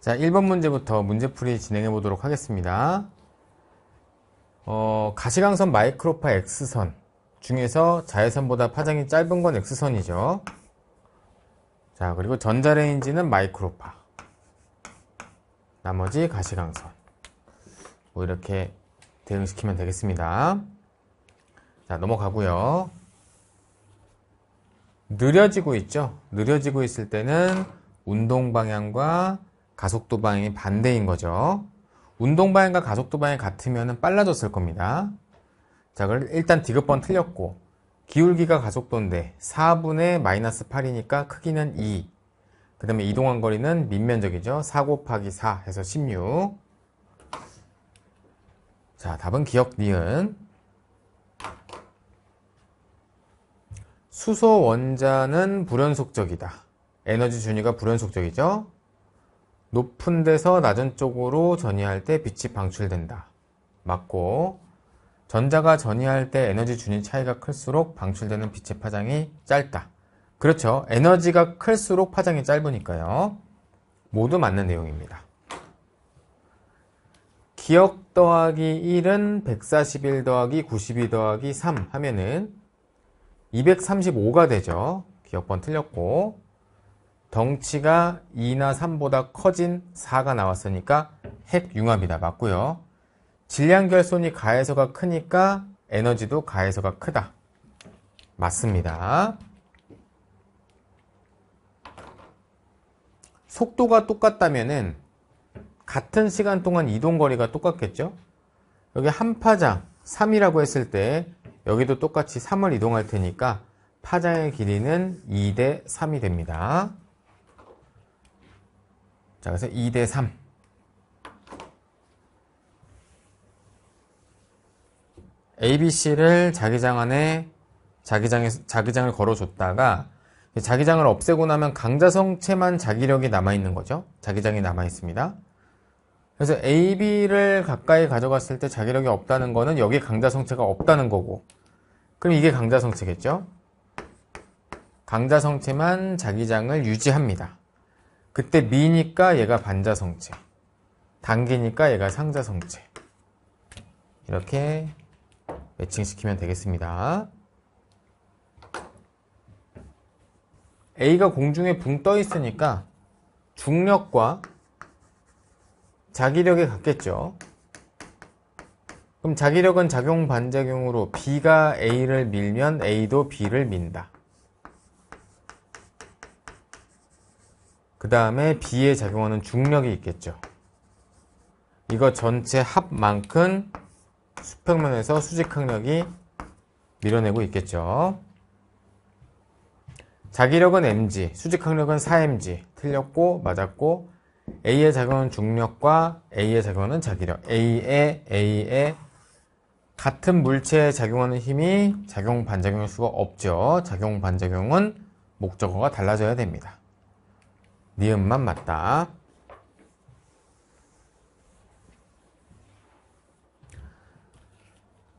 자, 1번 문제부터 문제풀이 진행해 보도록 하겠습니다. 어, 가시광선 마이크로파 X선 중에서 자외선보다 파장이 짧은 건 X선이죠. 자, 그리고 전자레인지는 마이크로파. 나머지 가시광선. 뭐 이렇게 대응시키면 되겠습니다. 자, 넘어가고요. 느려지고 있죠? 느려지고 있을 때는 운동 방향과 가속도 방향이 반대인 거죠. 운동 방향과 가속도 방향이 같으면 빨라졌을 겁니다. 자, 그럼 일단 디귿번 틀렸고 기울기가 가속도인데 4분의 마이너스 8이니까 크기는 2. 그 다음에 이동한 거리는 밑면적이죠. 4 곱하기 4 해서 16. 자, 답은 기억 니은. 수소 원자는 불연속적이다. 에너지 준위가 불연속적이죠. 높은 데서 낮은 쪽으로 전이할 때 빛이 방출된다. 맞고 전자가 전이할 때 에너지 주는 차이가 클수록 방출되는 빛의 파장이 짧다. 그렇죠. 에너지가 클수록 파장이 짧으니까요. 모두 맞는 내용입니다. 기억 더하기 1은 141 더하기 92 더하기 3 하면은 235가 되죠. 기억번 틀렸고 덩치가 2나 3보다 커진 4가 나왔으니까 핵융합이다. 맞고요. 질량 결손이 가해서가 크니까 에너지도 가해서가 크다. 맞습니다. 속도가 똑같다면은 같은 시간 동안 이동 거리가 똑같겠죠? 여기 한 파장 3이라고 했을 때 여기도 똑같이 3을 이동할 테니까 파장의 길이는 2대 3이 됩니다. 자, 그래서 2대 3. ABC를 자기장 안에 자기장에 자기장을 걸어줬다가 자기장을 없애고 나면 강자성체만 자기력이 남아 있는 거죠. 자기장이 남아 있습니다. 그래서 AB를 가까이 가져갔을 때 자기력이 없다는 거는 여기 강자성체가 없다는 거고. 그럼 이게 강자성체겠죠? 강자성체만 자기장을 유지합니다. 그때 미니까 얘가 반자성체 당기니까 얘가 상자성체 이렇게 매칭시키면 되겠습니다 A가 공중에 붕 떠 있으니까 중력과 자기력이 같겠죠 그럼 자기력은 작용 반작용으로 B가 A를 밀면 A도 B를 민다 그 다음에 B에 작용하는 중력이 있겠죠. 이거 전체 합만큼 수평면에서 수직항력이 밀어내고 있겠죠. 자기력은 mg, 수직항력은 4mg 틀렸고 맞았고 A에 작용하는 중력과 A에 작용하는 자기력 A에 A에 같은 물체에 작용하는 힘이 작용 반작용일 수가 없죠. 작용 반작용은 목적어가 달라져야 됩니다. 니은만 맞다.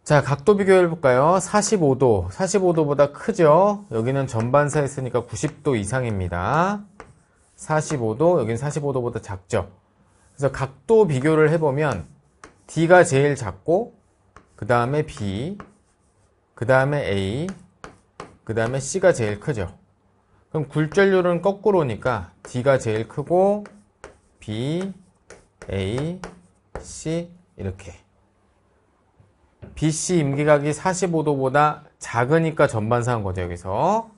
자, 각도 비교해 볼까요? 45도, 45도보다 크죠? 여기는 전반사 했으니까 90도 이상입니다. 45도, 여기는 45도보다 작죠? 그래서 각도 비교를 해보면 D가 제일 작고 그 다음에 B, 그 다음에 A, 그 다음에 C가 제일 크죠. 그럼 굴절률은 거꾸로니까 D가 제일 크고 B, A, C 이렇게 BC 임기각이 45도보다 작으니까 전반사한 거죠 여기서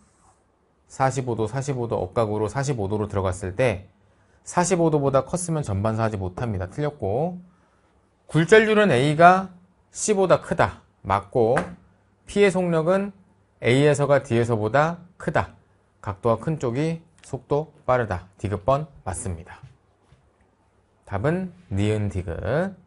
45도, 45도 억각으로 45도로 들어갔을 때 45도보다 컸으면 전반사하지 못합니다. 틀렸고 굴절률은 A가 C보다 크다. 맞고 P의 속력은 A에서가 D에서보다 크다. 각도가 큰 쪽이 속도 빠르다. 디귿번 맞습니다. 답은 니은 디귿.